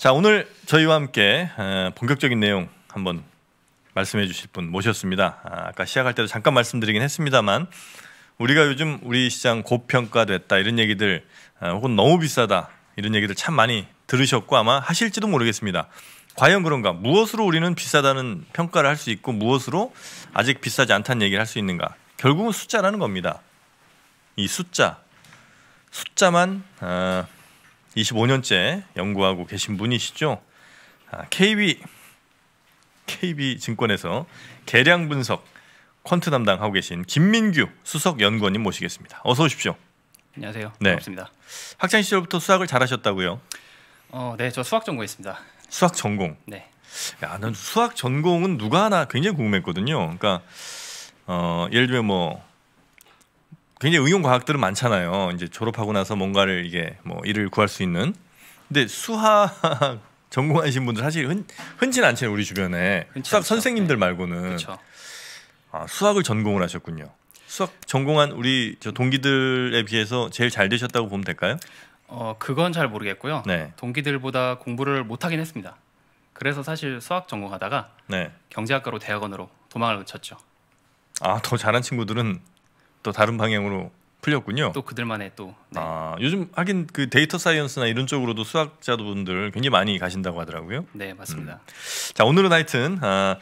자 오늘 저희와 함께 본격적인 내용 한번 말씀해 주실 분 모셨습니다. 아, 아까 시작할 때도 잠깐 말씀드리긴 했습니다만 우리가 요즘 우리 시장 고평가됐다 이런 얘기들 아, 혹은 너무 비싸다 이런 얘기들 참 많이 들으셨고 아마 하실지도 모르겠습니다. 과연 그런가? 무엇으로 우리는 비싸다는 평가를 할 수 있고 무엇으로 아직 비싸지 않다는 얘기를 할 수 있는가? 결국은 숫자라는 겁니다. 이 숫자, 숫자만 어, 25년째 연구하고 계신 분이시죠. KB 아, KB 증권에서 계량 분석 퀀트 담당하고 계신 김민규 수석 연구원님 모시겠습니다. 어서 오십시오. 안녕하세요. 네. 반갑습니다. 학창 시절부터 수학을 잘하셨다고요? 어, 네, 저 수학 전공했습니다. 수학 전공. 네. 야, 난 수학 전공은 누가 하나 굉장히 궁금했거든요. 그러니까 어, 예를 들면 뭐 굉장히 응용 과학들은 많잖아요. 이제 졸업하고 나서 뭔가를 이게 뭐 일을 구할 수 있는. 근데 수학 전공하신 분들 사실 흔, 흔치는 않잖아요 우리 주변에 수학 않죠. 선생님들 네. 말고는 네. 아, 수학을 전공을 하셨군요. 수학 전공한 우리 저 동기들에 비해서 제일 잘 되셨다고 보면 될까요? 어 그건 잘 모르겠고요. 네. 동기들보다 공부를 못하긴 했습니다. 그래서 사실 수학 전공하다가 네. 경제학과로 대학원으로 도망을 쳤죠. 아 더 잘한 친구들은 또 다른 방향으로 풀렸군요. 또 그들만의 또. 네. 아 요즘 하긴 그 데이터 사이언스나 이런 쪽으로도 수학자분들 굉장히 많이 가신다고 하더라고요. 네 맞습니다. 음. 자 오늘은 하여튼 아,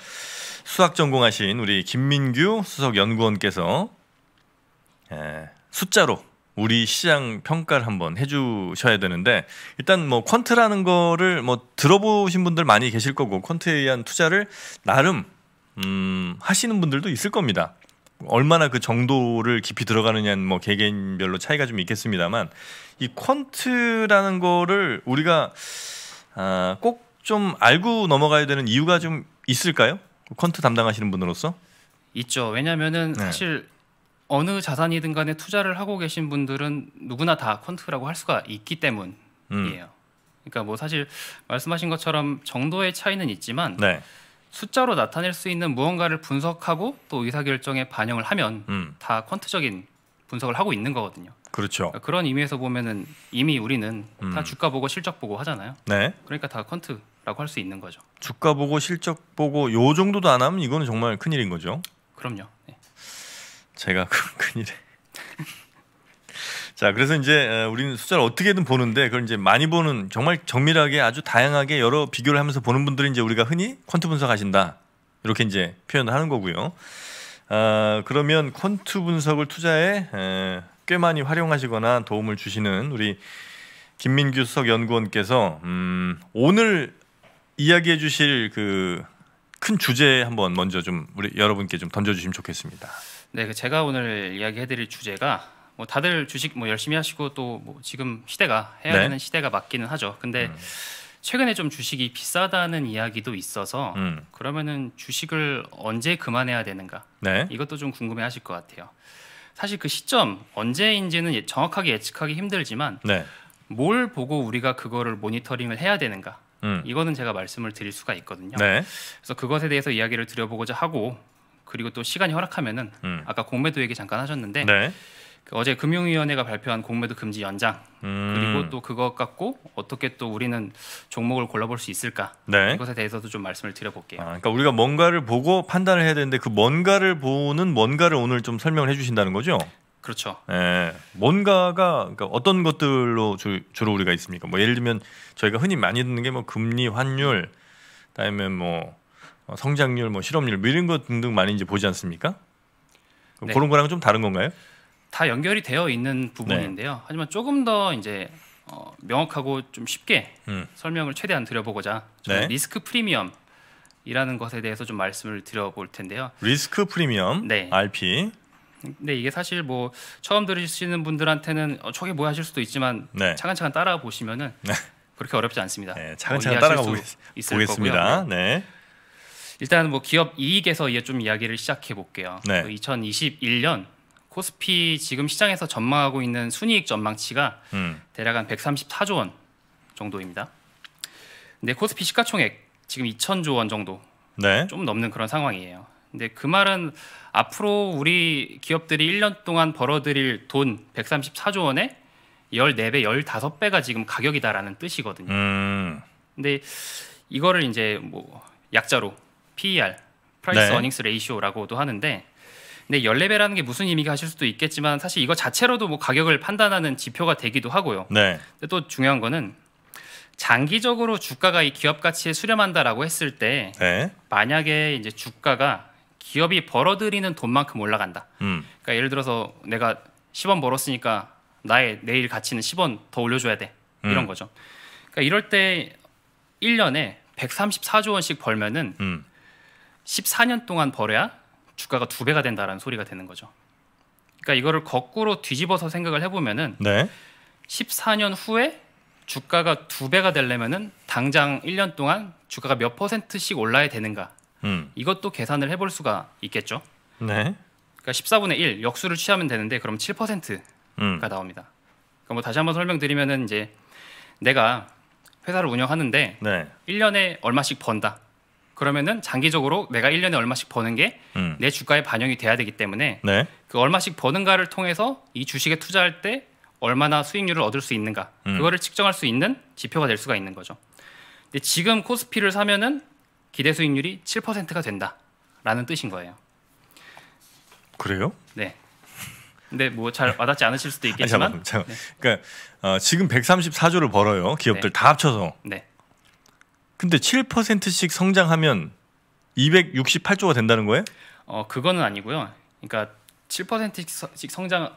수학 전공하신 우리 김민규 수석 연구원께서 에, 예, 숫자로 우리 시장 평가를 한번 해주셔야 되는데 일단 뭐 퀀트라는 거를 뭐 들어보신 분들 많이 계실 거고 퀀트에 의한 투자를 나름 음, 하시는 분들도 있을 겁니다. 얼마나 그 정도를 깊이 들어가느냐는 뭐 개개인별로 차이가 좀 있겠습니다만 이 퀀트라는 거를 우리가 아, 꼭 좀 알고 넘어가야 되는 이유가 좀 있을까요? 퀀트 담당하시는 분으로서 있죠. 왜냐면은 네. 사실 어느 자산이든 간에 투자를 하고 계신 분들은 누구나 다 퀀트라고 할 수가 있기 때문이에요. 음. 그러니까 뭐 사실 말씀하신 것처럼 정도의 차이는 있지만 네. 숫자로 나타낼 수 있는 무언가를 분석하고 또 의사결정에 반영을 하면 음. 다 퀀트적인 분석을 하고 있는 거거든요. 그렇죠. 그러니까 그런 의미에서 보면은 이미 우리는 음. 다 주가 보고 실적 보고 하잖아요. 네. 그러니까 다 퀀트라고 할 수 있는 거죠. 주가 보고 실적 보고 요 정도도 안 하면 이거는 정말 큰일인 거죠. 그럼요. 네. 제가 큰일에 자, 그래서 이제 우리는 숫자를 어떻게든 보는데 그걸 이제 많이 보는 정말 정밀하게 아주 다양하게 여러 비교를 하면서 보는 분들이 이제 우리가 흔히 퀀트 분석하신다. 이렇게 이제 표현을 하는 거고요. 아, 그러면 퀀트 분석을 투자에 에, 꽤 많이 활용하시거나 도움을 주시는 우리 김민규 수석 연구원께서 음, 오늘 이야기해 주실 그 큰 주제 한번 먼저 좀 우리 여러분께 좀 던져 주시면 좋겠습니다. 네, 그 제가 오늘 이야기해 드릴 주제가 뭐 다들 주식 뭐 열심히 하시고 또뭐 지금 시대가 해야 네. 되는 시대가 맞기는 하죠. 근데 음. 최근에 좀 주식이 비싸다는 이야기도 있어서 음. 그러면은 주식을 언제 그만해야 되는가? 네. 이것도 좀 궁금해하실 것 같아요. 사실 그 시점 언제인지는 예, 정확하게 예측하기 힘들지만 네. 뭘 보고 우리가 그거를 모니터링을 해야 되는가? 음. 이거는 제가 말씀을 드릴 수가 있거든요. 네. 그래서 그것에 대해서 이야기를 드려보고자 하고 그리고 또 시간이 허락하면은 음. 아까 공매도 얘기 잠깐 하셨는데. 네. 그 어제 금융위원회가 발표한 공매도 금지 연장 음. 그리고 또 그것 갖고 어떻게 또 우리는 종목을 골라볼 수 있을까 네. 이것에 대해서도 좀 말씀을 드려볼게요. 아, 그러니까 우리가 뭔가를 보고 판단을 해야 되는데 그 뭔가를 보는 뭔가를 오늘 좀 설명을 해주신다는 거죠? 그렇죠. 예, 뭔가가 그러니까 어떤 것들로 주, 로 우리가 있습니까? 뭐 예를 들면 저희가 흔히 많이 듣는 게 뭐 금리, 환율, 그다음에 뭐 어, 성장률, 뭐 실업률 뭐 이런 것 등등 많이 이제 보지 않습니까? 네. 그런 거랑 좀 다른 건가요? 다 연결이 되어 있는 부분인데요. 네. 하지만 조금 더 이제 어, 명확하고 좀 쉽게 음. 설명을 최대한 드려보고자 네. 리스크 프리미엄 이라는 것에 대해서 좀 말씀을 드려볼 텐데요. 리스크 프리미엄, 네. RP. 네, 이게 사실 뭐 처음 들으시는 분들한테는 어, 저게 뭐야 하실 수도 있지만 네. 차근차근 따라 보시면은 네. 그렇게 어렵지 않습니다. 네, 차근차근 어, 따라가 보겠, 습니다 네. 일단 뭐 기업 이익에서 이제 좀 이야기를 시작해 볼게요. 네. 그 2021년 코스피 지금 시장에서 전망하고 있는 순이익 전망치가 음. 대략 한 134조 원 정도입니다. 근데 코스피 시가총액 지금 2천조 원 정도 네. 좀 넘는 그런 상황이에요. 근데 그 말은 앞으로 우리 기업들이 1년 동안 벌어들일 돈 134조 원에 14배, 15배가 지금 가격이다라는 뜻이거든요. 음. 근데 이거를 이제 뭐 약자로 PER, Price 네. Earnings r a t i o 라고도 하는데 근데 10레벨이라는 게 무슨 의미가 하실 수도 있겠지만 사실 이거 자체로도 뭐 가격을 판단하는 지표가 되기도 하고요. 네. 근데 또 중요한 거는 장기적으로 주가가 이 기업 가치에 수렴한다라고 했을 때 네. 만약에 이제 주가가 기업이 벌어들이는 돈만큼 올라간다. 음. 그러니까 예를 들어서 내가 10원 벌었으니까 나의 내일 가치는 10원 더 올려줘야 돼. 이런 음. 거죠. 그러니까 이럴 때 1년에 134조 원씩 벌면은 음. 14년 동안 벌어야 주가가 두 배가 된다라는 소리가 되는 거죠. 그러니까 이거를 거꾸로 뒤집어서 생각을 해보면은 네. 14년 후에 주가가 두 배가 되려면은 당장 1년 동안 주가가 몇 퍼센트씩 올라야 되는가? 음. 이것도 계산을 해볼 수가 있겠죠. 네. 그러니까 14분의 1 역수를 취하면 되는데 그럼 7%가 음. 나옵니다. 그러니까 뭐 다시 한번 설명드리면은 이제 내가 회사를 운영하는데 네. 1년에 얼마씩 번다. 그러면은 장기적으로 내가 1년에 얼마씩 버는 게내 음. 주가에 반영이 돼야 되기 때문에 네. 그 얼마씩 버는가를 통해서 이 주식에 투자할 때 얼마나 수익률을 얻을 수 있는가 음. 그거를 측정할 수 있는 지표가 될 수가 있는 거죠. 근데 지금 코스피를 사면은 기대 수익률이 7%가 된다라는 뜻인 거예요. 그래요? 네. 근데 뭐 잘 와닿지 않으실 수도 있겠지만 아니, 잠깐만, 잠깐만. 네. 그러니까 어, 지금 134조를 벌어요. 기업들 네. 다 합쳐서. 네. 근데 7%씩 성장하면 268조가 된다는 거예요? 어 그거는 아니고요. 그러니까 7%씩 성장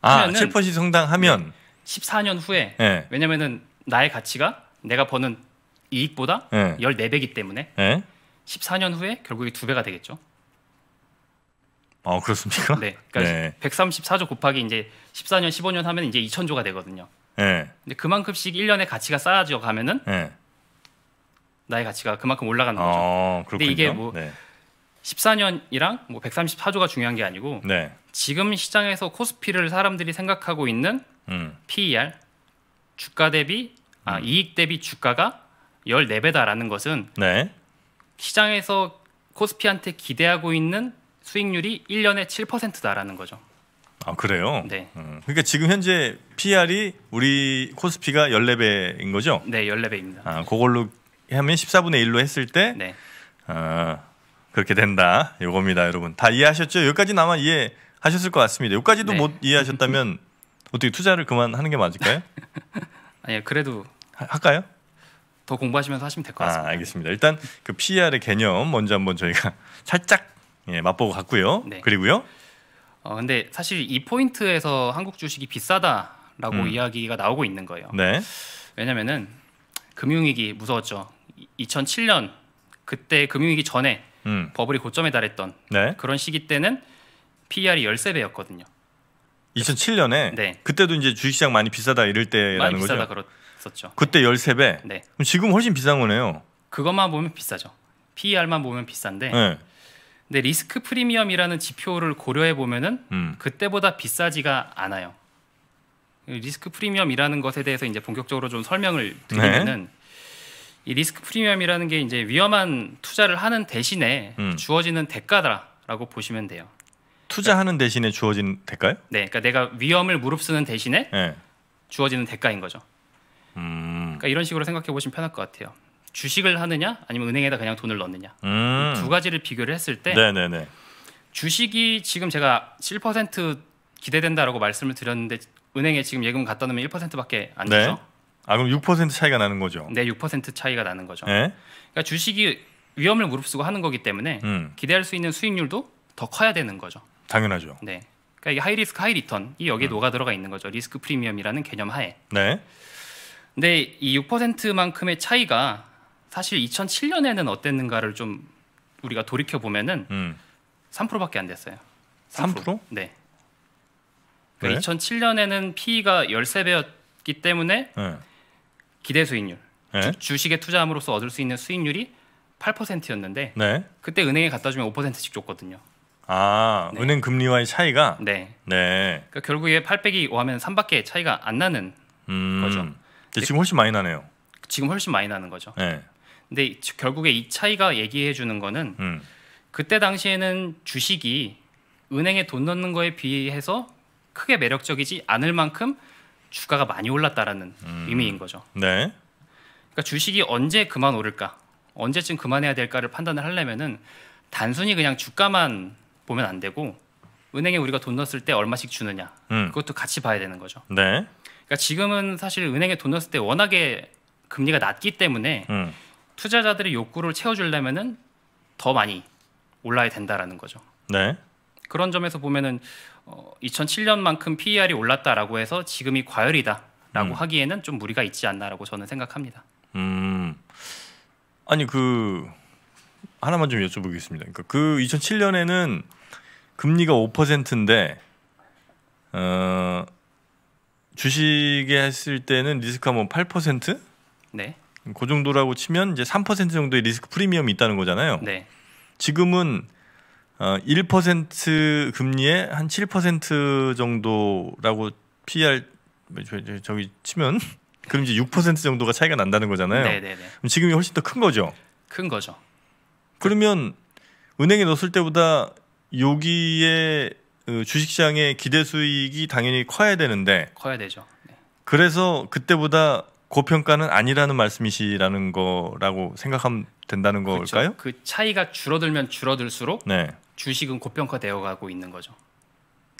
아, 7% 성장하면 14년 후에 네. 왜냐면은 나의 가치가 내가 버는 이익보다 네. 예. 14배기 때문에 네. 예. 14년 후에 결국에 두 배가 되겠죠. 아, 그렇습니까? 네. 그러니까 네. 134조 곱하기 이제 14년 15년 하면 이제 2000조가 되거든요. 네. 근데 그만큼씩 1년의 가치가 쌓아져 가면은 네. 나의 가치가 그만큼 올라가는 아, 거죠. 어, 근데 이게 뭐 네. 14년이랑 뭐 134조가 중요한 게 아니고 네. 지금 시장에서 코스피를 사람들이 생각하고 있는 음. PER 주가 대비 아, 음. 이익 대비 주가가 14배다라는 것은 네. 시장에서 코스피한테 기대하고 있는 수익률이 1년에 7%다라는 거죠. 아 그래요? 네. 음. 그러니까 지금 현재 PR이 우리 코스피가 14배인 거죠? 네, 14배입니다. 아, 그걸로 하면 14분의 1로 했을 때 네. 어, 그렇게 된다. 요겁니다, 여러분. 다 이해하셨죠? 여기까지 아마 이해하셨을 것 같습니다. 여기까지도 네. 못 이해하셨다면 어떻게 투자를 그만하는 게 맞을까요? 아니요, 그래도 하, 할까요? 더 공부하시면서 하시면 될 것 같습니다. 아, 알겠습니다. 일단 그 p r 의 개념 먼저 한번 저희가 살짝 예, 맛보고 갔고요. 네. 그리고요. 어, 근데 사실 이 포인트에서 한국 주식이 비싸다라고 음. 이야기가 나오고 있는 거예요. 네. 왜냐면은 금융위기 무서웠죠. 2007년 그때 금융위기 전에 음. 버블이 고점에 달했던 네. 그런 시기 때는 PER이 13배였거든요. 2007년에 네. 그때도 이제 주식시장 많이 비싸다 이럴 때라는 많이 비싸다 거죠. 그랬었죠. 그때 13배. 네. 그럼 지금 훨씬 비싼 거네요. 그것만 보면 비싸죠. PER만 보면 비싼데. 네. 근데 리스크 프리미엄이라는 지표를 고려해 보면은 음. 그때보다 비싸지가 않아요. 리스크 프리미엄이라는 것에 대해서 이제 본격적으로 좀 설명을 네. 드리면은 네. 이 리스크 프리미엄이라는 게 이제 위험한 투자를 하는 대신에 음. 주어지는 대가다라고 보시면 돼요. 투자하는 그러니까, 대신에 주어진 대가요? 네, 그러니까 내가 위험을 무릅쓰는 대신에 네. 주어지는 대가인 거죠. 음. 그러니까 이런 식으로 생각해 보시면 편할 것 같아요. 주식을 하느냐, 아니면 은행에다 그냥 돈을 넣느냐 음. 두 가지를 비교를 했을 때, 네네네. 네, 네. 주식이 지금 제가 7% 기대된다라고 말씀을 드렸는데 은행에 지금 예금 갖다 놓으면 1%밖에 안 네. 되죠. 네. 아 그럼 6% 차이가 나는 거죠? 네, 6% 차이가 나는 거죠. 네? 그러니까 주식이 위험을 무릅쓰고 하는 거기 때문에 음. 기대할 수 있는 수익률도 더 커야 되는 거죠. 당연하죠. 네. 그러니까 이게 하이 리스크 하이 리턴이 여기에 음. 녹아 들어가 있는 거죠. 리스크 프리미엄이라는 개념 하에. 네. 근데 이 6%만큼의 차이가 사실 2007년에는 어땠는가를 좀 우리가 돌이켜 보면은 음. 3%밖에 안 됐어요. 3%? 3%? 네. 그러니까 2007년에는 PE가 13배였기 때문에 네. 기대 수익률 네. 주, 식에 투자함으로써 얻을 수 있는 수익률이 8%였는데 네. 그때 은행에 갖다 주면 5%씩 줬거든요. 아 네. 은행 금리와의 차이가 네. 네. 그러니까 결국에 8 0 0이 5하면 3밖에 차이가 안 나는 음, 거죠. 근데 네. 지금 훨씬 많이 나네요. 지금 훨씬 많이 나는 거죠. 네. 근데 결국에 이 차이가 얘기해 주는 거는 음. 그때 당시에는 주식이 은행에 돈 넣는 거에 비해서 크게 매력적이지 않을 만큼 주가가 많이 올랐다라는 음. 의미인 거죠. 네. 그러니까 주식이 언제 그만 오를까, 언제쯤 그만해야 될까를 판단을 하려면은 단순히 그냥 주가만 보면 안 되고 은행에 우리가 돈 넣었을 때 얼마씩 주느냐 음. 그것도 같이 봐야 되는 거죠. 네. 그러니까 지금은 사실 은행에 돈 넣었을 때 워낙에 금리가 낮기 때문에 음. 투자자들의 욕구를 채워주려면은 더 많이 올라야 된다라는 거죠. 네. 그런 점에서 보면은 어, 2007년만큼 PER이 올랐다라고 해서 지금이 과열이다라고 음. 하기에는 좀 무리가 있지 않나라고 저는 생각합니다. 음. 아니 그 하나만 좀 여쭤보겠습니다. 그니까그 2007년에는 금리가 5%인데 어, 주식에 했을 때는 리스크가 뭐 8%? 네. 그 정도라고 치면 이제 3% 정도의 리스크 프리미엄이 있다는 거잖아요. 네. 지금은 1% 어, 금리에 한 7% 정도라고 PR 뭐 저기 치면 그럼 이제 6% 정도가 차이가 난다는 거잖아요. 네, 네, 네. 그럼 지금이 훨씬 더 큰 거죠. 큰 거죠. 그러면 은행에 넣었을 때보다 여기에 어, 주식시장의 기대 수익이 당연히 커야 되는데 커야 되죠. 네. 그래서 그때보다 고평가는 아니라는 말씀이시라는 거라고 생각하면 된다는 그렇죠. 걸까요? 그 차이가 줄어들면 줄어들수록 네. 주식은 고평가되어 가고 있는 거죠.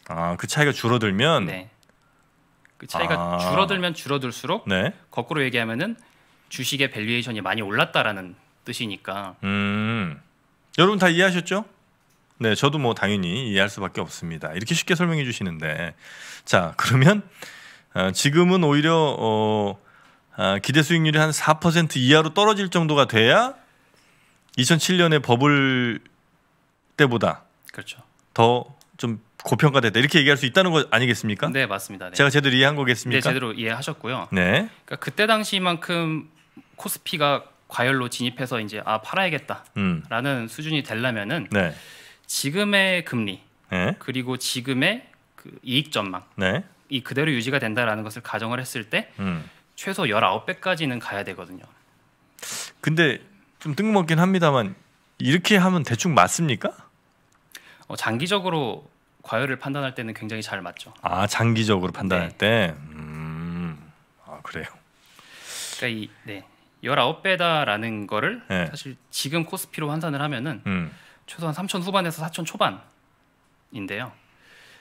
아, 그 차이가 줄어들면 네. 그 차이가 아. 줄어들면 줄어들수록 네. 거꾸로 얘기하면은 주식의 밸류에이션이 많이 올랐다라는 뜻이니까. 음. 여러분 다 이해하셨죠? 네, 저도 뭐 당연히 이해할 수밖에 없습니다. 이렇게 쉽게 설명해 주시는데. 자, 그러면 어, 지금은 오히려 어, 아, 기대 수익률이 한 4% 이하로 떨어질 정도가 돼야 2007년에 버블 때보다 그렇죠. 더 좀 고평가됐다 이렇게 얘기할 수 있다는 거 아니겠습니까? 네 맞습니다. 네. 제가 제대로 이해한 거겠습니까? 네 제대로 이해하셨고요. 네. 그러니까 그때 당시만큼 코스피가 과열로 진입해서 이제 아 팔아야겠다라는 음. 수준이 되려면은 네. 지금의 금리 네. 그리고 지금의 그 이익 전망 네. 이 그대로 유지가 된다라는 것을 가정을 했을 때 음. 최소 열아홉 배까지는 가야 되거든요. 근데 좀 뜬금없긴 합니다만 이렇게 하면 대충 맞습니까? 어, 장기적으로 과열을 판단할 때는 굉장히 잘 맞죠. 아 장기적으로 판단할 네. 때, 음, 아 그래요. 그러니까 이 네. 19배다라는 거를 네. 사실 지금 코스피로 환산을 하면은 음. 최소한 3천 후반에서 4천 초반인데요.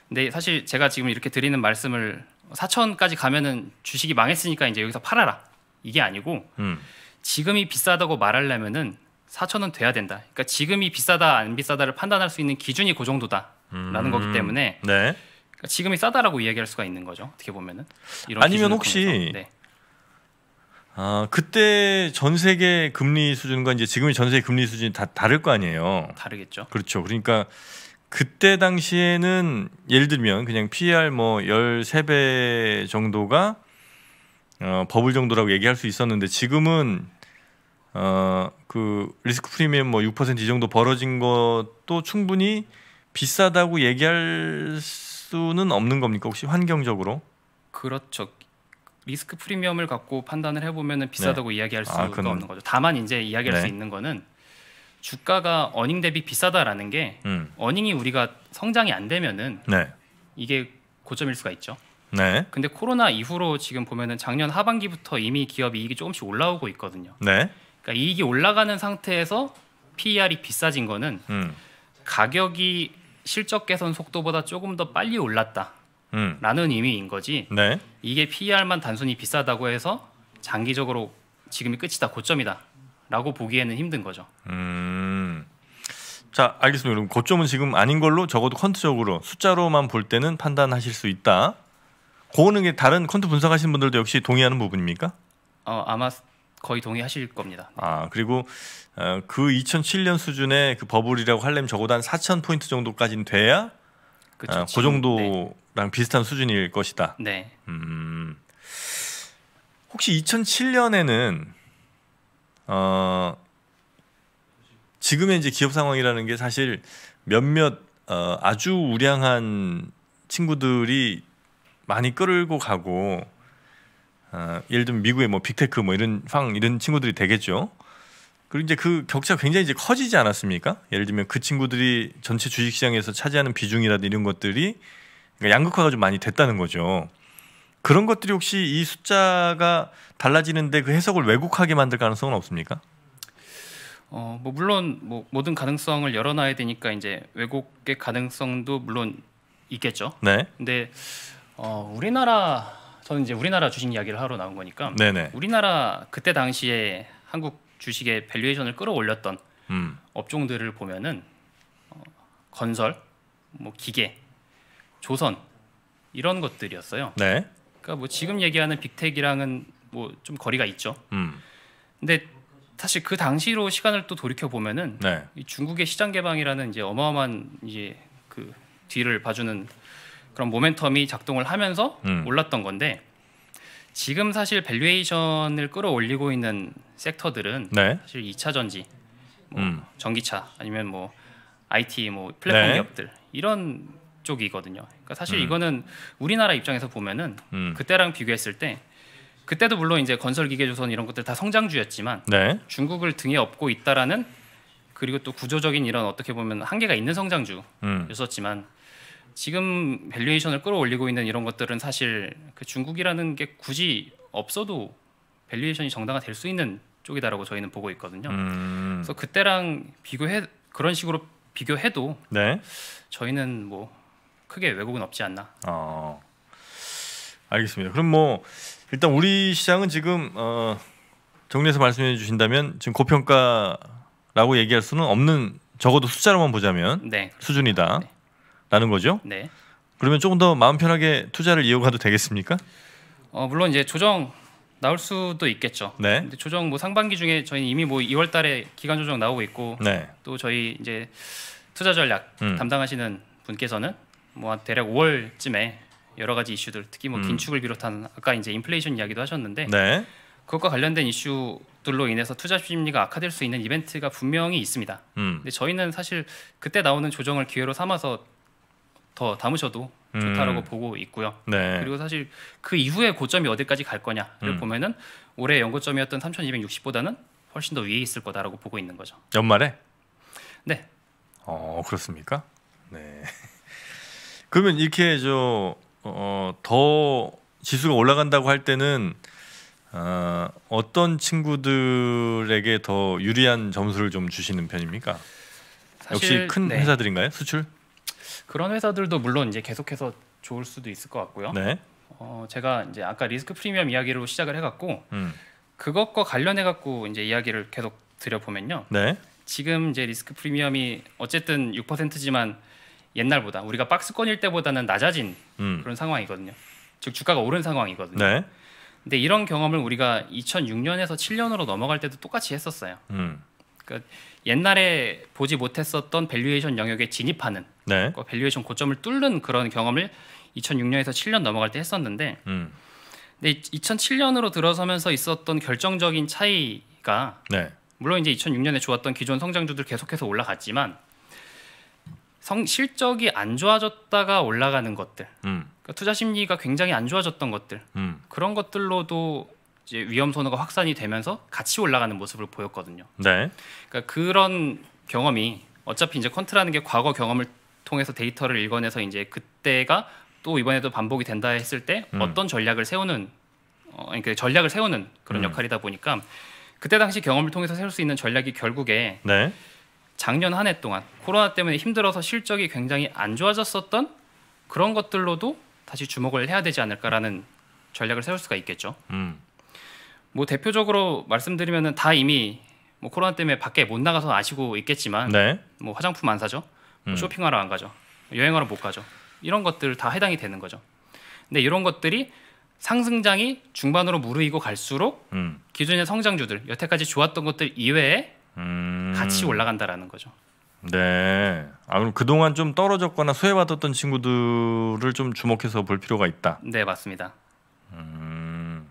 근데 사실 제가 지금 이렇게 드리는 말씀을 4천까지 가면은 주식이 망했으니까 이제 여기서 팔아라 이게 아니고 음. 지금이 비싸다고 말하려면은 4천원 돼야 된다. 그러니까 지금이 비싸다 안 비싸다를 판단할 수 있는 기준이 그 정도다라는 음, 거기 때문에 네. 그러니까 지금이 싸다라고 이야기할 수가 있는 거죠. 어떻게 보면은 아니면 혹시 네. 아 그때 전 세계 금리 수준과 이제 지금의 전 세계 금리 수준이 다 다를 거 아니에요. 다르겠죠. 그렇죠. 그러니까 그때 당시에는 예를 들면 그냥 PER 뭐 13배 정도가 어, 버블 정도라고 얘기할 수 있었는데 지금은 어그 리스크 프리미엄 뭐 6%이 정도 벌어진 것도 충분히 비싸다고 얘기할 수는 없는 겁니까 혹시 환경적으로? 그렇죠. 리스크 프리미엄을 갖고 판단을 해보면 비싸다고 네. 이야기할 아, 수가 아, 없는 거죠. 다만 이제 이야기할 네. 수 있는 거는 주가가 어닝 대비 비싸다라는 게 음. 어닝이 우리가 성장이 안 되면은 네. 이게 고점일 수가 있죠. 네. 근데 코로나 이후로 지금 보면은 작년 하반기부터 이미 기업 이익이 조금씩 올라오고 있거든요. 네. 그러니까 이익이 올라가는 상태에서 PER이 비싸진 거는 음. 가격이 실적 개선 속도보다 조금 더 빨리 올랐다. 음. 라는 의미인 거지. 네. 이게 PER만 단순히 비싸다고 해서 장기적으로 지금이 끝이다, 고점이다라고 보기에는 힘든 거죠. 음. 자, 알겠습니다. 그럼 고점은 지금 아닌 걸로 적어도 컨트적으로 숫자로만 볼 때는 판단하실 수 있다. 고거는 다른 컨트 분석하시는 분들도 역시 동의하는 부분입니까? 어, 아마 거의 동의하실 겁니다. 아 그리고 어, 그 2007년 수준의 그 버블이라고 할렘 적어도 한 4천 포인트 정도까지는 돼야 그쵸, 어, 그, 아, 그 정도랑 네. 비슷한 수준일 것이다. 네. 음, 혹시 2007년에는 어, 지금의 이제 기업 상황이라는 게 사실 몇몇 어, 아주 우량한 친구들이 많이 끌고 가고 어, 예를 들면 미국의 뭐 빅테크 뭐 이런 팡 이런 친구들이 되겠죠. 그리고 이제 그 격차가 굉장히 이제 커지지 않았습니까? 예를 들면 그 친구들이 전체 주식시장에서 차지하는 비중이라든 지 이런 것들이 그러니까 양극화가 좀 많이 됐다는 거죠. 그런 것들이 혹시 이 숫자가 달라지는데 그 해석을 왜곡하게 만들 가능성은 없습니까? 어, 뭐 물론 뭐 모든 가능성을 열어놔야 되니까 이제 왜곡의 가능성도 물론 있겠죠. 네. 근데 어, 우리나라 저는 이제 우리나라 주식 이야기를 하러 나온 거니까 네네. 우리나라 그때 당시에 한국 주식의 밸류에이션을 끌어올렸던 음. 업종들을 보면은 어, 건설, 뭐 기계, 조선 이런 것들이었어요. 네. 그러니까 뭐 지금 얘기하는 빅텍이랑은 뭐 좀 거리가 있죠. 음. 근데 사실 그 당시로 시간을 또 돌이켜 보면은 네. 중국의 시장 개방이라는 이제 어마어마한 이제 그 뒤를 봐주는 그런 모멘텀이 작동을 하면서 음. 올랐던 건데 지금 사실 밸류에이션을 끌어올리고 있는 섹터들은 네. 사실 2차 전지, 뭐 음. 전기차 아니면 뭐 IT 뭐 플랫폼 네. 기업들 이런 쪽이거든요. 그러니까 사실 음. 이거는 우리나라 입장에서 보면은 음. 그때랑 비교했을 때 그때도 물론 이제 건설 기계 조선 이런 것들 다 성장주였지만 네. 중국을 등에 업고 있다라는 그리고 또 구조적인 이런 어떻게 보면 한계가 있는 성장주였었지만 음. 지금 밸류에이션을 끌어올리고 있는 이런 것들은 사실 그 중국이라는 게 굳이 없어도 밸류에이션이 정당화될 수 있는 쪽이다라고 저희는 보고 있거든요. 음. 그래서 그때랑 비교해 그런 식으로 비교해도 네. 저희는 뭐 크게 왜곡은 없지 않나. 어. 알겠습니다. 그럼 뭐 일단 우리 시장은 지금 어, 정리해서 말씀해 주신다면 지금 고평가라고 얘기할 수는 없는 적어도 숫자로만 보자면 네, 수준이다. 네. 라는 거죠. 네. 그러면 조금 더 마음 편하게 투자를 이어가도 되겠습니까? 어, 물론 이제 조정 나올 수도 있겠죠. 네. 근데 조정 뭐 상반기 중에 저희 이미 뭐 2월 달에 기간 조정 나오고 있고 네. 또 저희 이제 투자 전략 음. 담당하시는 분께서는 뭐 대략 5월쯤에 여러 가지 이슈들 특히 뭐 음. 긴축을 비롯한 아까 이제 인플레이션 이야기도 하셨는데 네. 그것과 관련된 이슈들로 인해서 투자 심리가 악화될 수 있는 이벤트가 분명히 있습니다. 음. 근데 저희는 사실 그때 나오는 조정을 기회로 삼아서 더 담으셔도 좋다라고 음. 보고 있고요. 네. 그리고 사실 그 이후에 고점이 어디까지 갈 거냐를 음. 보면은 올해 연고점이었던 3,260보다는 훨씬 더 위에 있을 거다라고 보고 있는 거죠. 연말에? 네. 어 그렇습니까? 네. 그러면 이렇게 저더 어, 지수가 올라간다고 할 때는 어, 어떤 친구들에게 더 유리한 점수를 좀 주시는 편입니까? 역시 큰 네. 회사들인가요? 수출? 그런 회사들도 물론 이제 계속해서 좋을 수도 있을 것 같고요. 네. 어, 제가 이제 아까 리스크 프리미엄 이야기로 시작을 해갖고 음. 그것과 관련해 갖고 이제 이야기를 계속 드려보면요. 네. 지금 이제 리스크 프리미엄이 어쨌든 6%지만 옛날보다 우리가 박스권일 때보다는 낮아진 음. 그런 상황이거든요. 즉 주가가 오른 상황이거든요. 네. 근데 이런 경험을 우리가 2006년에서 7년으로 넘어갈 때도 똑같이 했었어요. 음. 그러니까 옛날에 보지 못했었던 밸류에이션 영역에 진입하는 네. 그 밸류에이션 고점을 뚫는 그런 경험을 2006년에서 7년 넘어갈 때 했었는데 음. 근데 2007년으로 들어서면서 있었던 결정적인 차이가 네. 물론 이제 2006년에 좋았던 기존 성장주들 계속해서 올라갔지만 성, 실적이 안 좋아졌다가 올라가는 것들 음. 그러니까 투자 심리가 굉장히 안 좋아졌던 것들 음. 그런 것들로도 이제 위험 선호가 확산이 되면서 같이 올라가는 모습을 보였거든요. 네. 그러니까 그런 경험이 어차피 이제 컨트라는 게 과거 경험을 통해서 데이터를 읽어내서 이제 그때가 또 이번에도 반복이 된다 했을 때 음. 어떤 전략을 세우는 어, 그러니까 전략을 세우는 그런 음. 역할이다 보니까 그때 당시 경험을 통해서 세울 수 있는 전략이 결국에 네. 작년 한 해 동안 코로나 때문에 힘들어서 실적이 굉장히 안 좋아졌었던 그런 것들로도 다시 주목을 해야 되지 않을까라는 전략을 세울 수가 있겠죠. 음. 뭐 대표적으로 말씀드리면은 다 이미 뭐 코로나 때문에 밖에 못 나가서 아시고 있겠지만 네. 뭐 화장품 안 사죠. 뭐 쇼핑하러 안 가죠. 여행하러 못 가죠. 이런 것들 다 해당이 되는 거죠. 근데 이런 것들이 상승장이 중반으로 무르익고 갈수록 음. 기존의 성장주들 여태까지 좋았던 것들 이외에 음. 같이 올라간다라는 거죠. 네. 아 그럼 그동안 좀 떨어졌거나 소외받았던 친구들을 좀 주목해서 볼 필요가 있다. 네, 맞습니다. 음.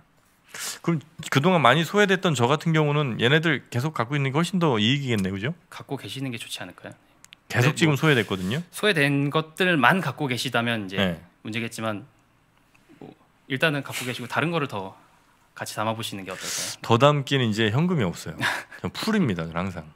그럼 그동안 많이 소외됐던 저 같은 경우는 얘네들 계속 갖고 있는 게 훨씬 더 이익이겠네요, 그죠? 갖고 계시는 게 좋지 않을까요? 계속 네, 지금 뭐 소외됐거든요. 소외된 것들만 갖고 계시다면 이제 네. 문제겠지만 뭐 일단은 갖고 계시고 다른 거를 더 같이 담아 보시는 게 어떨까요? 더 담기는 이제 현금이 없어요. 풀입니다, 항상.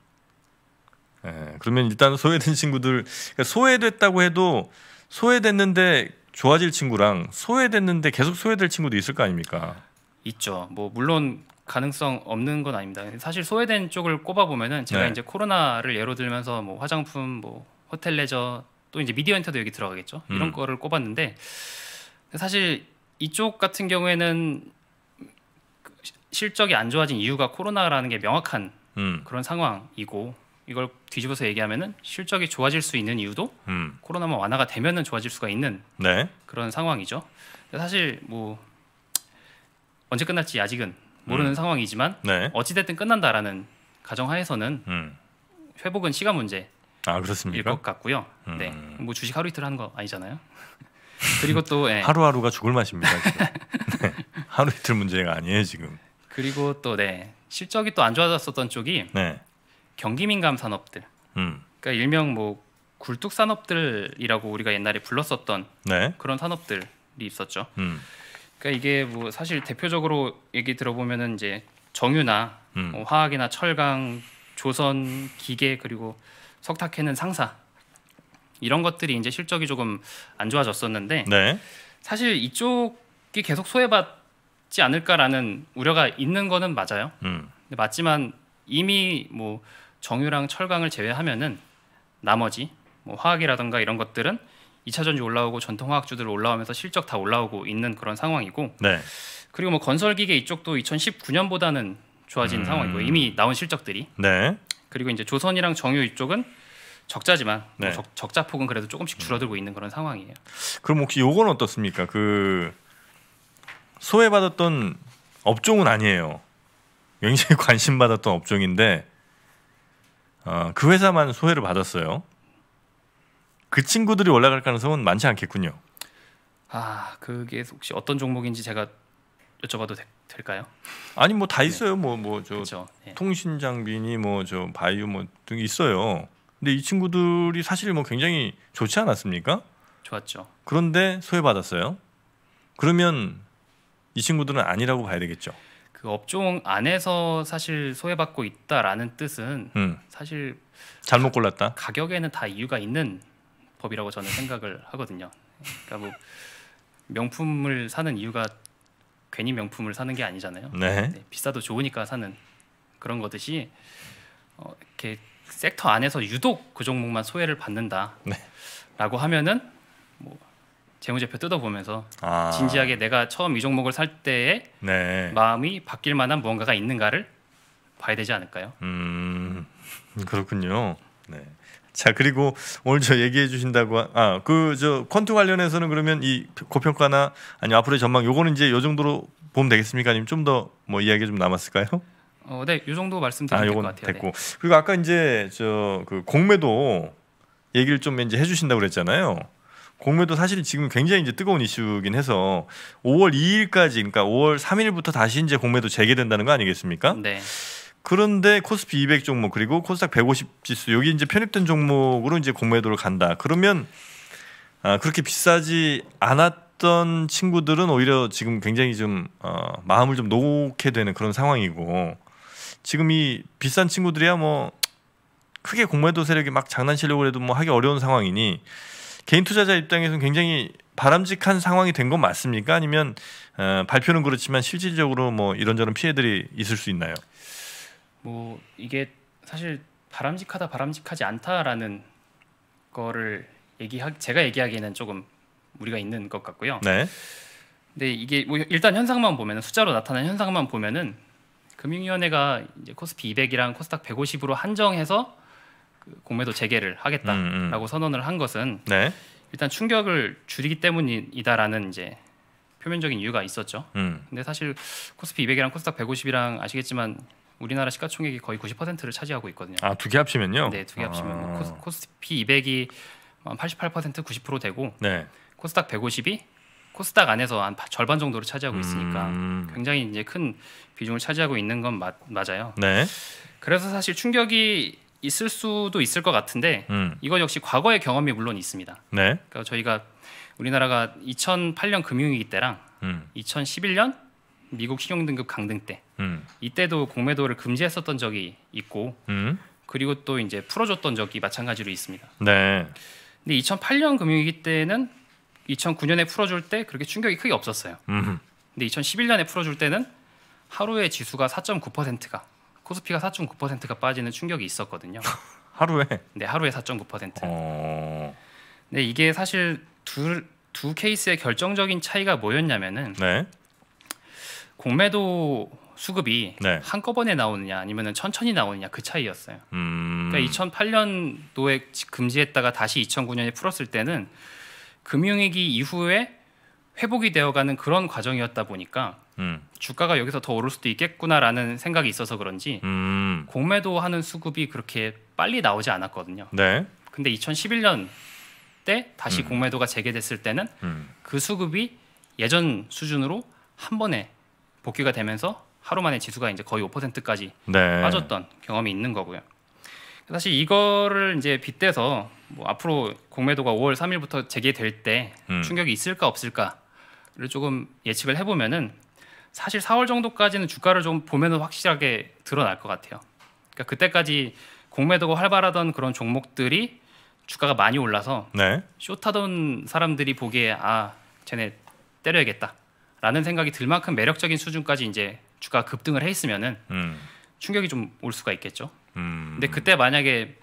예, 그러면 일단 소외된 친구들 그러니까 소외됐다고 해도 소외됐는데 좋아질 친구랑 소외됐는데 계속 소외될 친구도 있을 거 아닙니까? 있죠. 뭐 물론 가능성 없는 건 아닙니다. 사실 소외된 쪽을 꼽아 보면은 제가 네. 이제 코로나를 예로 들면서 뭐 화장품, 뭐 호텔 레저 또 이제 미디어 엔터도 여기 들어가겠죠. 음. 이런 거를 꼽았는데 사실 이쪽 같은 경우에는 실적이 안 좋아진 이유가 코로나라는 게 명확한 음. 그런 상황이고 이걸 뒤집어서 얘기하면은 실적이 좋아질 수 있는 이유도 음. 코로나만 완화가 되면은 좋아질 수가 있는 네. 그런 상황이죠. 사실 뭐 언제 끝날지 아직은 모르는 음. 상황이지만 네. 어찌됐든 끝난다라는 가정하에서는 음. 회복은 시간 문제. 아 그렇습니까? 일것 같고요. 음. 네, 뭐 주식 하루 이틀 하는 거 아니잖아요. 그리고 또 네. 하루하루가 죽을 맛입니다. 네. 하루 이틀 문제가 아니에요 지금. 그리고 또 네, 실적이 또 안 좋아졌었던 쪽이 네. 경기 민감 산업들. 음. 그러니까 일명 뭐 굴뚝 산업들이라고 우리가 옛날에 불렀었던 네. 그런 산업들이 있었죠. 음. 그러니까 이게 뭐 사실 대표적으로 얘기 들어보면은 이제 정유나 음. 뭐 화학이나 철강, 조선 기계 그리고 석탁해는 상사 이런 것들이 이제 실적이 조금 안 좋아졌었는데 네. 사실 이쪽이 계속 소외받지 않을까라는 우려가 있는 거는 맞아요. 음. 맞지만 이미 뭐 정유랑 철강을 제외하면은 나머지 뭐 화학이라든가 이런 것들은 2차 전지 올라오고 전통 화학주들 올라오면서 실적 다 올라오고 있는 그런 상황이고 네. 그리고 뭐 건설 기계 이쪽도 2019년보다는 좋아진 음. 상황이고 이미 나온 실적들이 네. 그리고 이제 조선이랑 정유 이쪽은 적자지만 뭐 네. 뭐 적, 자 폭은 그래도 조금씩 줄어들고 있는 그런 상황이에요. 그럼 혹시 요건 어떻습니까? 그 소외받았던 업종은 아니에요. 굉장히 관심 받았던 업종인데 어, 그 회사만 소외를 받았어요. 그 친구들이 올라갈 가능성은 많지 않겠군요. 아 그게 혹시 어떤 종목인지 제가 여쭤봐도 되, 될까요? 아니 뭐다 네. 있어요. 뭐 뭐저 그렇죠. 예. 통신 장비니 뭐 저 바이오 뭐 등 있어요. 근데 이 친구들이 사실 뭐 굉장히 좋지 않았습니까? 좋았죠. 그런데 소외받았어요. 그러면 이 친구들은 아니라고 봐야 되겠죠. 그 업종 안에서 사실 소외받고 있다라는 뜻은 음. 사실 잘못 골랐다. 가격에는 다 이유가 있는 법이라고 저는 생각을 하거든요. 그러니까 뭐 명품을 사는 이유가 괜히 명품을 사는 게 아니잖아요. 네. 네, 비싸도 좋으니까 사는 그런 것듯이 어, 이렇게 섹터 안에서 유독 그 종목만 소외를 받는다라고 네. 하면은 뭐 재무제표 뜯어보면서 아. 진지하게 내가 처음 이 종목을 살 때에 네. 마음이 바뀔 만한 무언가가 있는가를 봐야 되지 않을까요? 음 그렇군요. 네. 자 그리고 오늘 저 얘기해 주신다고 아 그 저 퀀트 관련해서는 그러면 이 고평가나 아니 앞으로의 전망 요거는 이제 요 정도로 보면 되겠습니까? 아니면 좀 더 뭐 이야기 좀 남았을까요? 어, 네, 요 정도 말씀드리면 아, 될것 같아요. 됐고 네. 그리고 아까 이제 저 그 공매도 얘기를 좀 이제 해주신다고 그랬잖아요. 공매도 사실 지금 굉장히 이제 뜨거운 이슈긴 해서 5월 2일까지 그러니까 5월 3일부터 다시 이제 공매도 재개된다는 거 아니겠습니까? 네. 그런데 코스피 200 종목 그리고 코스닥 150 지수 여기 이제 편입된 종목으로 이제 공매도를 간다. 그러면 아, 그렇게 비싸지 않았던 친구들은 오히려 지금 굉장히 좀 어, 마음을 좀 놓게 되는 그런 상황이고 지금 이 비싼 친구들이야 뭐 크게 공매도 세력이 막 장난치려고 해도 뭐 하기 어려운 상황이니 개인 투자자 입장에서는 굉장히 바람직한 상황이 된 건 맞습니까? 아니면 어, 발표는 그렇지만 실질적으로 뭐 이런저런 피해들이 있을 수 있나요? 뭐 이게 사실 바람직하다 바람직하지 않다라는 거를 얘기하 제가 얘기하기에는 조금 우리가 있는 것 같고요. 네. 근데 이게 뭐 일단 현상만 보면 숫자로 나타난 현상만 보면은 금융위원회가 이제 코스피 200이랑 코스닥 150으로 한정해서 그 공매도 재개를 하겠다라고 음, 음. 선언을 한 것은 네. 일단 충격을 줄이기 때문이다라는 이제 표면적인 이유가 있었죠. 음. 근데 사실 코스피 200이랑 코스닥 150이랑 아시겠지만 우리나라 시가총액이 거의 90%를 차지하고 있거든요. 아두 개 합치면요? 네, 두개 아. 합치면 아. 뭐 코스, 코스피 200이 88% 90% 되고 네. 코스닥 150이 코스닥 안에서 한 절반 정도를 차지하고 있으니까 음... 굉장히 이제 큰 비중을 차지하고 있는 건 맞, 맞아요. 네. 그래서 사실 충격이 있을 수도 있을 것 같은데 음. 이건 역시 과거의 경험이 물론 있습니다. 네. 그러니까 저희가 우리나라가 2008년 금융위기 때랑 음. 2011년 미국 신용등급 강등 때 음. 이때도 공매도를 금지했었던 적이 있고 음. 그리고 또 이제 풀어줬던 적이 마찬가지로 있습니다. 네. 근데 2008년 금융위기 때는 2009년에 풀어줄 때 그렇게 충격이 크게 없었어요. 음. 근데 2011년에 풀어줄 때는 하루에 지수가 4.9%가 코스피가 4.9%가 빠지는 충격이 있었거든요. 하루에? 네, 하루에 4.9%. 어... 근데 이게 사실 두, 두 케이스의 결정적인 차이가 뭐였냐면은 네. 공매도 수급이 네. 한꺼번에 나오느냐 아니면 천천히 나오느냐 그 차이였어요. 음... 그러니까 2008년도에 금지했다가 다시 2009년에 풀었을 때는 금융위기 이후에 회복이 되어가는 그런 과정이었다 보니까 음. 주가가 여기서 더 오를 수도 있겠구나라는 생각이 있어서 그런지 음. 공매도 하는 수급이 그렇게 빨리 나오지 않았거든요. 네. 근데 2011년 때 다시 음. 공매도가 재개됐을 때는 음. 그 수급이 예전 수준으로 한 번에 복귀가 되면서 하루 만에 지수가 이제 거의 5%까지 네. 빠졌던 경험이 있는 거고요. 사실 이거를 이제 빗대서 뭐 앞으로 공매도가 5월 3일부터 재개될 때 음. 충격이 있을까 없을까를 조금 예측을 해보면은 사실 4월 정도까지는 주가를 좀 보면은 확실하게 드러날 것 같아요. 그러니까 그때까지 공매도가 활발하던 그런 종목들이 주가가 많이 올라서 네. 쇼타던 사람들이 보기에 아 쟤네 때려야겠다 라는 생각이 들 만큼 매력적인 수준까지 이제 주가 급등을 했으면은 음. 충격이 좀 올 수가 있겠죠. 음. 근데 그때 만약에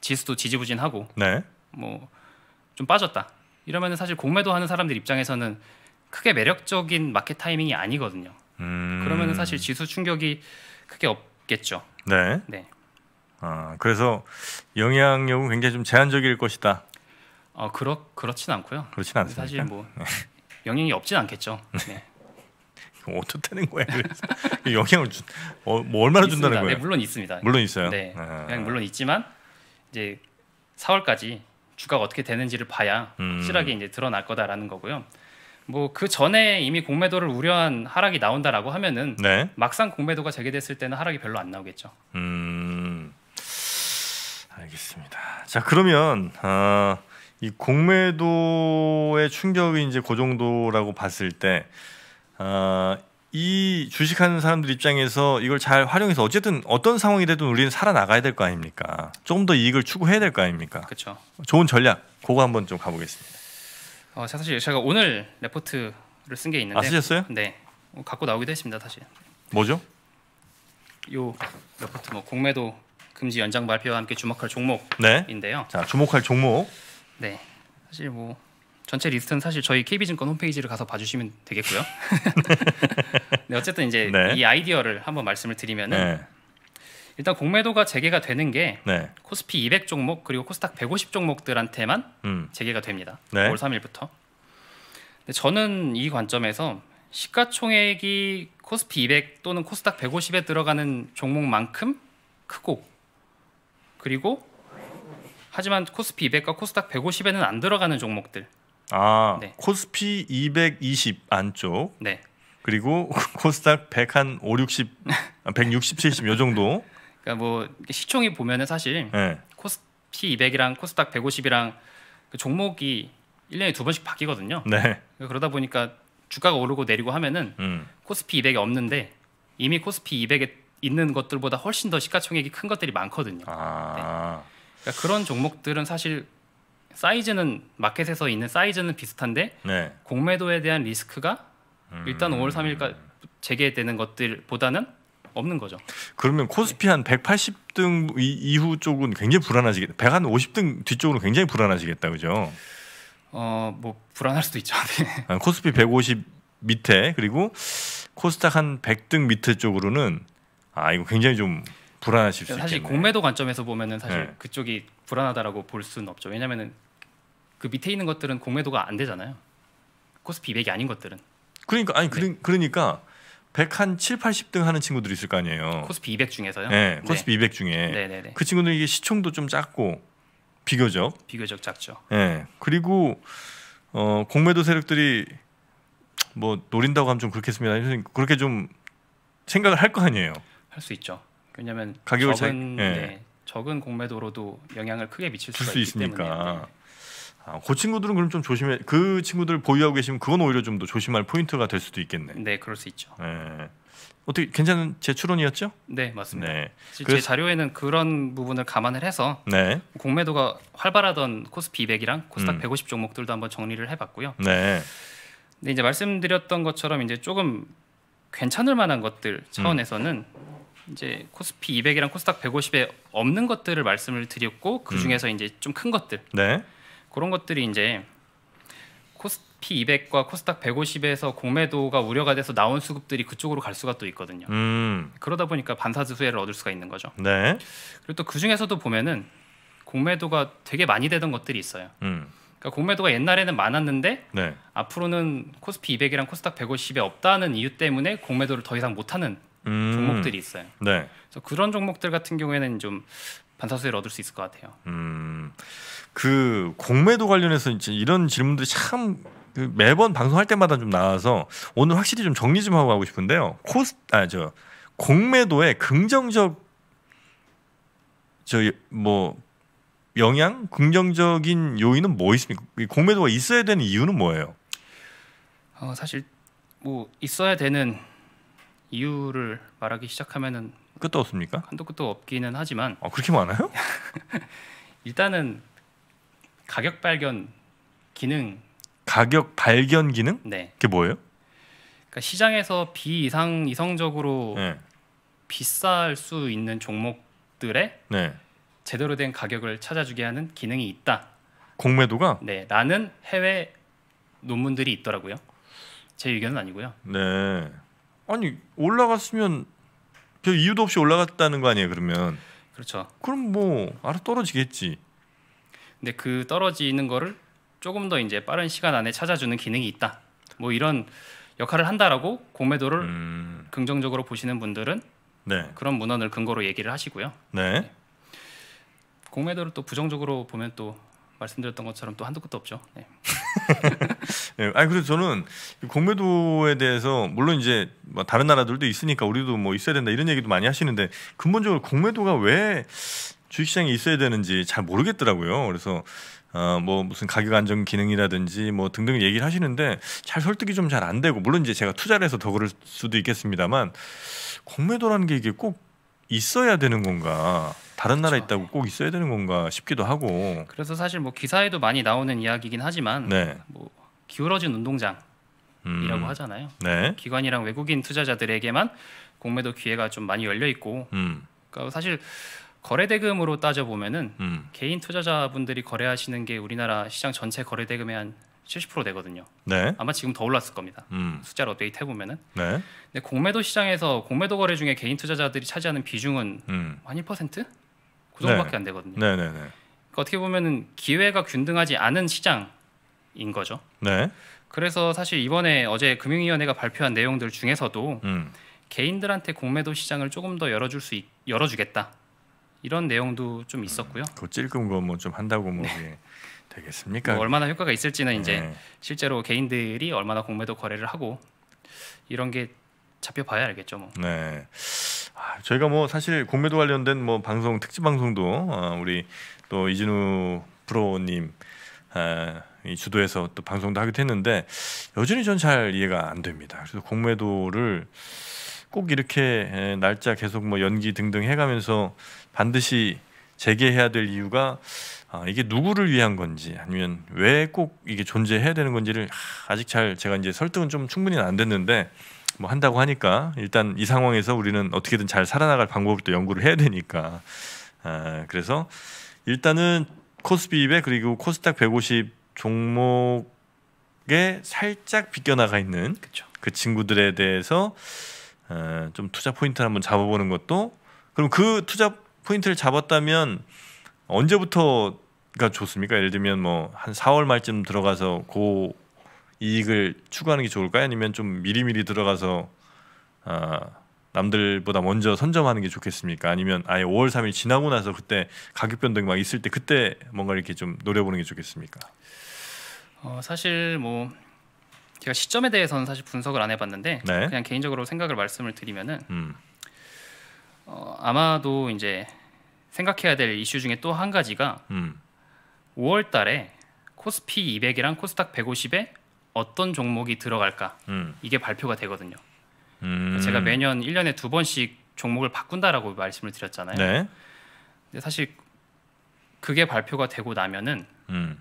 지수도 지지부진하고 네. 뭐좀 빠졌다 이러면은 사실 공매도 하는 사람들 입장에서는 크게 매력적인 마켓 타이밍이 아니거든요. 음. 그러면은 사실 지수 충격이 크게 없겠죠. 네. 네. 아 그래서 영향력은 굉장히 좀 제한적일 것이다. 어 그렇 그렇진 않고요. 그렇진 않습니까? 사실 뭐 네. 영향이 없진 않겠죠. 네. 어떻게 되는 거예요? 영향을 주, 어, 뭐 얼마나 준다는 네, 거예요? 네, 물론 있습니다. 물론 있어요. 네, 아. 물론 있지만 이제 4월까지 주가가 어떻게 되는지를 봐야 음. 확실하게 이제 드러날 거다라는 거고요. 뭐 그 전에 이미 공매도를 우려한 하락이 나온다라고 하면은 네. 막상 공매도가 재개됐을 때는 하락이 별로 안 나오겠죠. 음, 알겠습니다. 자 그러면 어, 이 공매도의 충격이 이제 그 정도라고 봤을 때, 어, 이 주식하는 사람들 입장에서 이걸 잘 활용해서 어쨌든 어떤 상황이 되든 우리는 살아나가야 될 거 아닙니까? 조금 더 이익을 추구해야 될 거 아닙니까? 그렇죠. 좋은 전략, 그거 한번 좀 가보겠습니다. 어, 사실 제가 오늘 레포트를 쓴 게 있는데. 아, 쓰셨어요? 네. 어, 갖고 나오기도 했습니다, 사실. 뭐죠? 요 레포트 뭐 공매도 금지 연장 발표와 함께 주목할 종목인데요. 네. 자, 주목할 종목. 네, 사실 뭐 전체 리스트는 사실 저희 KB증권 홈페이지를 가서 봐주시면 되겠고요. 네, 어쨌든 이제 네. 이 아이디어를 한번 말씀을 드리면은 네. 일단 공매도가 재개가 되는 게 네. 코스피 200 종목 그리고 코스닥 150 종목들한테만 음. 재개가 됩니다. 네. 5월 3일부터. 근데 저는 이 관점에서 시가총액이 코스피 200 또는 코스닥 150에 들어가는 종목만큼 크고 그리고 하지만 코스피 200과 코스닥 150에는 안 들어가는 종목들. 아, 네. 코스피 220 안쪽. 네. 그리고 코스닥 100 한 5, 60, 160, 70요 정도. 그러니까 뭐 시총이 보면은 사실 네. 코스피 200이랑 코스닥 150이랑 그 종목이 1년에 두 번씩 바뀌거든요. 네. 그러니까 그러다 보니까 주가가 오르고 내리고 하면은 음. 코스피 200이 없는데 이미 코스피 200에 있는 것들보다 훨씬 더 시가총액이 큰 것들이 많거든요. 아. 네. 그러니까 그런 종목들은 사실 사이즈는 마켓에서 있는 사이즈는 비슷한데 네. 공매도에 대한 리스크가 음... 일단 5월 3일까 재개되는 것들보다는 없는 거죠. 그러면 코스피 한 180등 이후 쪽은 굉장히 불안하시겠다. 150등 뒤쪽으로 굉장히 불안하시겠다, 그죠? 어, 뭐 불안할 수도 있죠. 네. 아, 코스피 150 밑에 그리고 코스닥 한 100등 밑에 쪽으로는 아 이거 굉장히 좀 불안하실 수 사실 있겠네. 공매도 관점에서 보면은 사실 네. 그쪽이 불안하다라고 볼 수는 없죠. 왜냐면은 그 밑에 있는 것들은 공매도가 안 되잖아요. 코스피 200이 아닌 것들은. 그러니까 아니 네. 그, 러니까 100한 7, 80등 하는 친구들이 있을 거 아니에요. 코스피 200 중에서요? 네, 네. 코스피 네. 200 중에. 네네네. 그 친구들 이게 시총도 좀 작고 비교적 비교적 작죠. 네. 그리고 어, 공매도 세력들이 뭐 노린다고 하면 좀 그렇겠습니다. 그렇게 좀 생각을 할 거 아니에요. 할 수 있죠. 왜냐하면 가격을 적은, 예. 네, 적은 공매도로도 영향을 크게 미칠 수가 수 있으니까. 아, 그 친구들은 그럼 좀 조심해. 그 친구들 보유하고 계시면 그건 오히려 좀 더 조심할 포인트가 될 수도 있겠네. 네, 그럴 수 있죠. 네. 어떻게 괜찮은 제 추론이었죠? 네, 맞습니다. 네. 그래서... 제 자료에는 그런 부분을 감안을 해서 네. 공매도가 활발하던 코스피 200이랑 코스닥 음. 150 종목들도 한번 정리를 해봤고요. 네. 근데 이제 말씀드렸던 것처럼 이제 조금 괜찮을 만한 것들 차원에서는 음. 이제 코스피 200이랑 코스닥 150에 없는 것들을 말씀을 드렸고 그 음. 중에서 음. 이제 좀 큰 것들 네. 그런 것들이 이제 코스피 200과 코스닥 150에서 공매도가 우려가 돼서 나온 수급들이 그쪽으로 갈 수가 또 있거든요. 음. 그러다 보니까 반사주 수혜를 얻을 수가 있는 거죠. 네. 그리고 또그 중에서도 보면은 공매도가 되게 많이 되던 것들이 있어요. 음. 그러니까 공매도가 옛날에는 많았는데 네. 앞으로는 코스피 200이랑 코스닥 150에 없다는 이유 때문에 공매도를 더 이상 못하는 음. 종목들이 있어요. 네. 그래서 그런 종목들 같은 경우에는 좀 반사수익을 얻을 수 있을 것 같아요. 음. 그 공매도 관련해서 이제 이런 질문들이 참 그 매번 방송할 때마다 좀 나와서 오늘 확실히 좀 정리 좀 하고 가고 싶은데요. 코스 아 저 공매도의 긍정적 저뭐 영향 긍정적인 요인은 뭐 있습니까? 공매도가 있어야 되는 이유는 뭐예요? 어, 사실 뭐 있어야 되는 이유를 말하기 시작하면은 끝도 없습니까? 한도 끝도 없기는 하지만 아 그렇게 많아요? 일단은 가격 발견 기능 가격 발견 기능? 네. 그게 뭐예요? 그러니까 시장에서 비이상 이성적으로 네. 비쌀 수 있는 종목들의 네. 제대로 된 가격을 찾아주게 하는 기능이 있다. 공매도가? 네, 라는 해외 논문들이 있더라고요. 제 의견은 아니고요. 네. 아니 올라갔으면 별 이유도 없이 올라갔다는 거 아니에요 그러면 그렇죠 그럼 뭐 알아 떨어지겠지 근데 그 떨어지는 거를 조금 더 이제 빠른 시간 안에 찾아주는 기능이 있다 뭐 이런 역할을 한다라고 공매도를 음... 긍정적으로 보시는 분들은 네. 그런 문헌을 근거로 얘기를 하시고요 네. 네. 공매도를 또 부정적으로 보면 또 말씀드렸던 것처럼 또 한두 끝도 없죠 네. 예, 아니 그래서 저는 공매도에 대해서 물론 이제 뭐 다른 나라들도 있으니까 우리도 뭐 있어야 된다 이런 얘기도 많이 하시는데 근본적으로 공매도가 왜 주식시장에 있어야 되는지 잘 모르겠더라고요. 그래서 어뭐 무슨 가격 안정 기능이라든지 뭐 등등 얘기를 하시는데 잘 설득이 좀 잘 안 되고 물론 이제 제가 투자를 해서 더 그럴 수도 있겠습니다만 공매도라는 게 이게 꼭 있어야 되는 건가? 다른 나라에 그렇죠. 있다고 꼭 있어야 되는 건가 싶기도 하고. 그래서 사실 뭐 기사에도 많이 나오는 이야기긴 하지만 네. 뭐 기울어진 운동장이라고 음. 하잖아요. 네. 기관이랑 외국인 투자자들에게만 공매도 기회가 좀 많이 열려 있고, 음. 그러니까 사실 거래 대금으로 따져 보면은 음. 개인 투자자분들이 거래하시는 게 우리나라 시장 전체 거래 대금의 한 70% 되거든요. 네. 아마 지금 더 올랐을 겁니다. 음. 숫자로 업데이트 해보면은. 네. 근데 공매도 시장에서 공매도 거래 중에 개인 투자자들이 차지하는 비중은 음. 한 1%? 그 네. 정도밖에 네. 안 되거든요. 네, 네, 네. 그러니까 어떻게 보면은 기회가 균등하지 않은 시장 인 거죠. 네. 그래서 사실 이번에 어제 금융위원회가 발표한 내용들 중에서도 음. 개인들한테 공매도 시장을 조금 더 열어줄 수 있, 열어주겠다 이런 내용도 좀 음. 있었고요. 음, 그 찔끔 거뭐 좀 한다고 뭐 네. 되겠습니까? 뭐 얼마나 효과가 있을지는 네. 이제 실제로 개인들이 얼마나 공매도 거래를 하고 이런 게 잡혀봐야 알겠죠. 뭐. 네. 아, 저희가 뭐 사실 공매도 관련된 뭐 방송 특집 방송도 어, 우리 또 이진우 프로님. 아, 주도해서 또 방송도 하게됐는데 여전히 전 잘 이해가 안 됩니다. 그래서 공매도를 꼭 이렇게 날짜 계속 뭐 연기 등등 해가면서 반드시 재개해야 될 이유가 아, 이게 누구를 위한 건지 아니면 왜 꼭 이게 존재해야 되는 건지를 아직 잘 제가 이제 설득은 좀 충분히 안 됐는데 뭐 한다고 하니까 일단 이 상황에서 우리는 어떻게든 잘 살아나갈 방법을 또 연구를 해야 되니까 아, 그래서 일단은 코스피입에 그리고 코스닥 150 종목에 살짝 비껴나가 있는 그쵸. 그 친구들에 대해서 어, 좀 투자 포인트를 한번 잡아보는 것도 그럼 그 투자 포인트를 잡았다면 언제부터가 좋습니까? 예를 들면 뭐 한 4월 말쯤 들어가서 고그 이익을 추구하는 게 좋을까요? 아니면 좀 미리미리 들어가서 어, 남들보다 먼저 선점하는 게 좋겠습니까? 아니면 아예 5월 3일 지나고 나서 그때 가격 변동이 막 있을 때 그때 뭔가 이렇게 좀 노려보는 게 좋겠습니까? 어, 사실 뭐 제가 시점에 대해서는 사실 분석을 안 해봤는데 네. 그냥 개인적으로 생각을 말씀을 드리면은 음. 어, 아마도 이제 생각해야 될 이슈 중에 또 한 가지가 음. 5월달에 코스피 200이랑 코스닥 150에 어떤 종목이 들어갈까 음. 이게 발표가 되거든요. 음. 제가 매년 1년에 두 번씩 종목을 바꾼다라고 말씀을 드렸잖아요. 네. 근데 사실 그게 발표가 되고 나면은 음.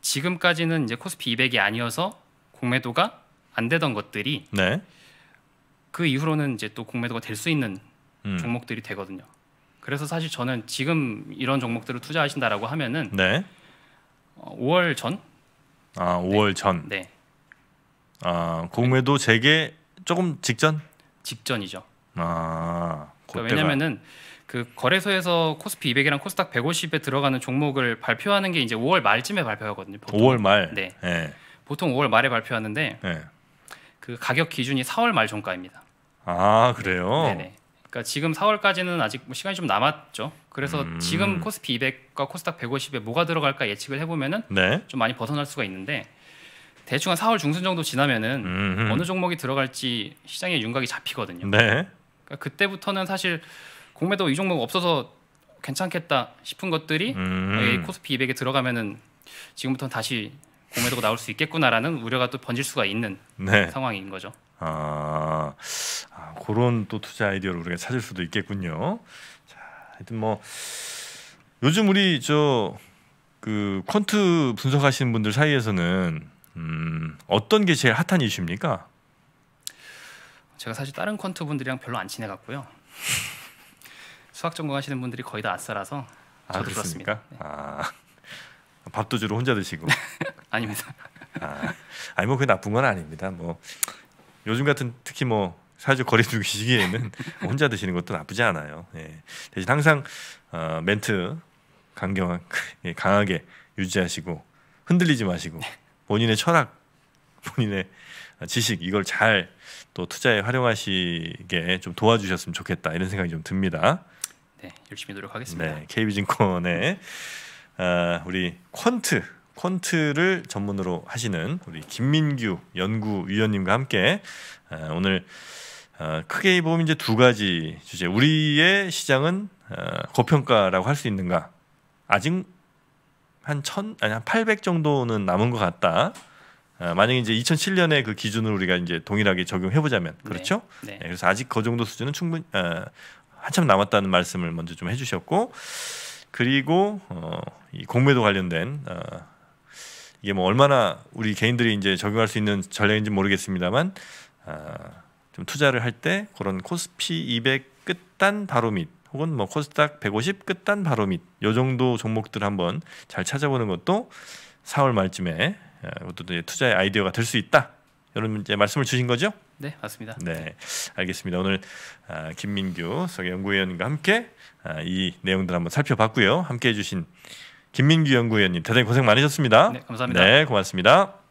지금까지는 이제 코스피 200이 아니어서 공매도가 안 되던 것들이 네. 그 이후로는 이제 또 공매도가 될 수 있는 음. 종목들이 되거든요. 그래서 사실 저는 지금 이런 종목들을 투자하신다라고 하면은 네. 어, 5월 전? 아, 5월 네. 전. 네. 아, 공매도 재개 조금 직전? 직전이죠. 아. 그러니까 왜냐면은 그 거래소에서 코스피 200이랑 코스닥 150에 들어가는 종목을 발표하는 게 이제 5월 말쯤에 발표하거든요. 보통. 5월 말. 네. 네. 보통 5월 말에 발표하는데 네. 그 가격 기준이 4월 말 종가입니다. 아 그래요? 네네. 그러니까 지금 4월까지는 아직 뭐 시간이 좀 남았죠. 그래서 음... 지금 코스피 200과 코스닥 150에 뭐가 들어갈까 예측을 해보면은 네? 좀 많이 벗어날 수가 있는데 대충 한 4월 중순 정도 지나면은 음흠. 어느 종목이 들어갈지 시장의 윤곽이 잡히거든요. 네. 그러니까 그때부터는 사실 공매도 이 종목 없어서 괜찮겠다 싶은 것들이 음. 코스피 200에 들어가면은 지금부터는 다시 공매도가 나올 수 있겠구나라는 우려가 또 번질 수가 있는 네. 상황인 거죠. 아, 아 그런 또 투자 아이디어를 우리가 찾을 수도 있겠군요. 자, 하여튼 뭐 요즘 우리 저그 퀀트 분석하시는 분들 사이에서는 음, 어떤 게 제일 핫한 이슈입니까? 제가 사실 다른 퀀트 분들이랑 별로 안 친해갖고요. 수학 전공하시는 분들이 거의 다 아싸라서 아, 저도 아, 그렇습니다. 네. 아, 밥도 주로 혼자 드시고. 아닙니다. 아, 아니 뭐그 나쁜 건 아닙니다. 뭐 요즘 같은 특히 뭐 사회적 거리두기 시기에는 혼자 드시는 것도 나쁘지 않아요. 예. 대신 항상 어, 멘트 강경 예, 강하게 유지하시고 흔들리지 마시고 네. 본인의 철학, 본인의 지식 이걸 잘 또 투자에 활용하시게 좀 도와주셨으면 좋겠다 이런 생각이 좀 듭니다. 네, 열심히 노력하겠습니다. 네, KB증권의 어, 아, 우리 퀀트 퀀트를 전문으로 하시는 우리 김민규 연구위원님과 함께 어, 오늘 어, 크게 보면 이제 두 가지 주제 우리의 시장은 고평가라고 할 수 있는가 아직 한천 아니 한800 정도는 남은 것 같다. 아, 만약에 이제 2007년에 그 기준을 우리가 이제 동일하게 적용해 보자면 네. 그렇죠. 네. 네. 네, 그래서 아직 그 정도 수준은 충분히 아, 한참 남았다는 말씀을 먼저 좀 해주셨고 그리고 어, 이 공매도 관련된 어, 이게 뭐 얼마나 우리 개인들이 이제 적용할 수 있는 전략인지 모르겠습니다만 아, 좀 투자를 할 때 그런 코스피 200 끝단 바로 밑 혹은 뭐 코스닥 150 끝단 바로 밑 요 정도 종목들 한번 잘 찾아보는 것도 4월 말쯤에 이것도 투자의 아이디어가 될 수 있다. 이런 이제 말씀을 주신 거죠? 네, 맞습니다. 네, 알겠습니다. 오늘 아, 김민규 연구위원과 함께 아, 이 내용들 한번 살펴봤고요. 함께 해주신 김민규 연구위원님 대단히 고생 많으셨습니다. 네, 감사합니다. 네, 고맙습니다.